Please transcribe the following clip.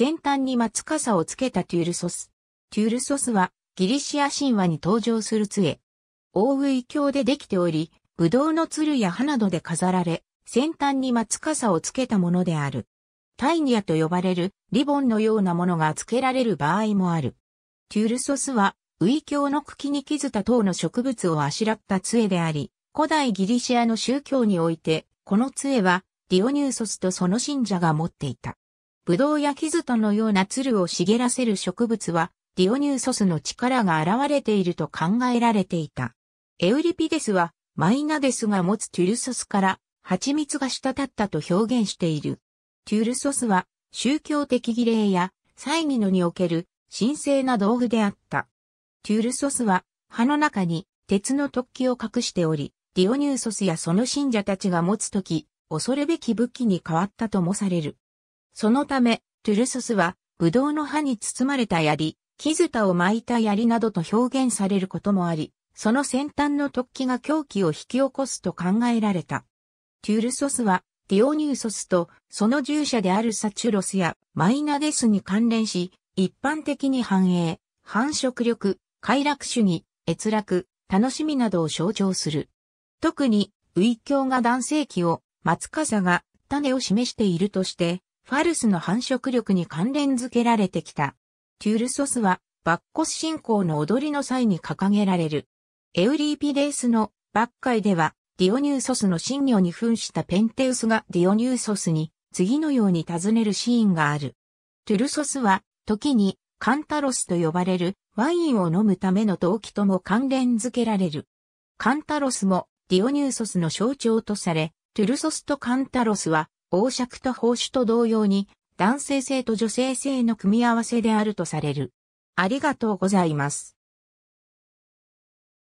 先端に松笠をつけたテュールソス。テュールソスはギリシア神話に登場する杖。大食い鏡でできており、ぶどうの鶴や葉などで飾られ、先端に松笠をつけたものである。タイニアと呼ばれるリボンのようなものが付けられる場合もある。テュールソスは、ウイの茎に傷た等の植物をあしらった杖であり、古代ギリシアの宗教において、この杖はディオニューソスとその信者が持っていた。ブドウや傷とのような鶴を茂らせる植物は、ディオニューソスの力が現れていると考えられていた。エウリピデスは、マイナデスが持つテュルソスから、蜂蜜が滴ったと表現している。テュルソスは、宗教的儀礼や、祭儀のにおける、神聖な道具であった。テュルソスは、葉の中に、鉄の突起を隠しており、ディオニューソスやその信者たちが持つとき、恐るべき武器に変わったともされる。そのため、トゥルソスは、ブドウの葉に包まれた槍、木蓋を巻いた槍などと表現されることもあり、その先端の突起が狂気を引き起こすと考えられた。トゥルソスは、ディオニューソスとその従者であるサチュロスやマイナデスに関連し、一般的に繁栄、繁殖力、快楽主義、閲楽、楽しみなどを象徴する。特に、ウイキョウが男性器を、松笠が種を示しているとして、ファルスの繁殖力に関連づけられてきた。テュールソスは、バッコス信仰の踊りの際に掲げられる。エウリーピデースのバッカイでは、ディオニューソスの神女に扮したペンテウスがディオニューソスに次のように尋ねるシーンがある。トゥルソスは、時にカンタロスと呼ばれるワインを飲むための動機とも関連づけられる。カンタロスもディオニューソスの象徴とされ、トゥルソスとカンタロスは王爵と宝珠と同様に、男性性と女性性の組み合わせであるとされる。ありがとうございます。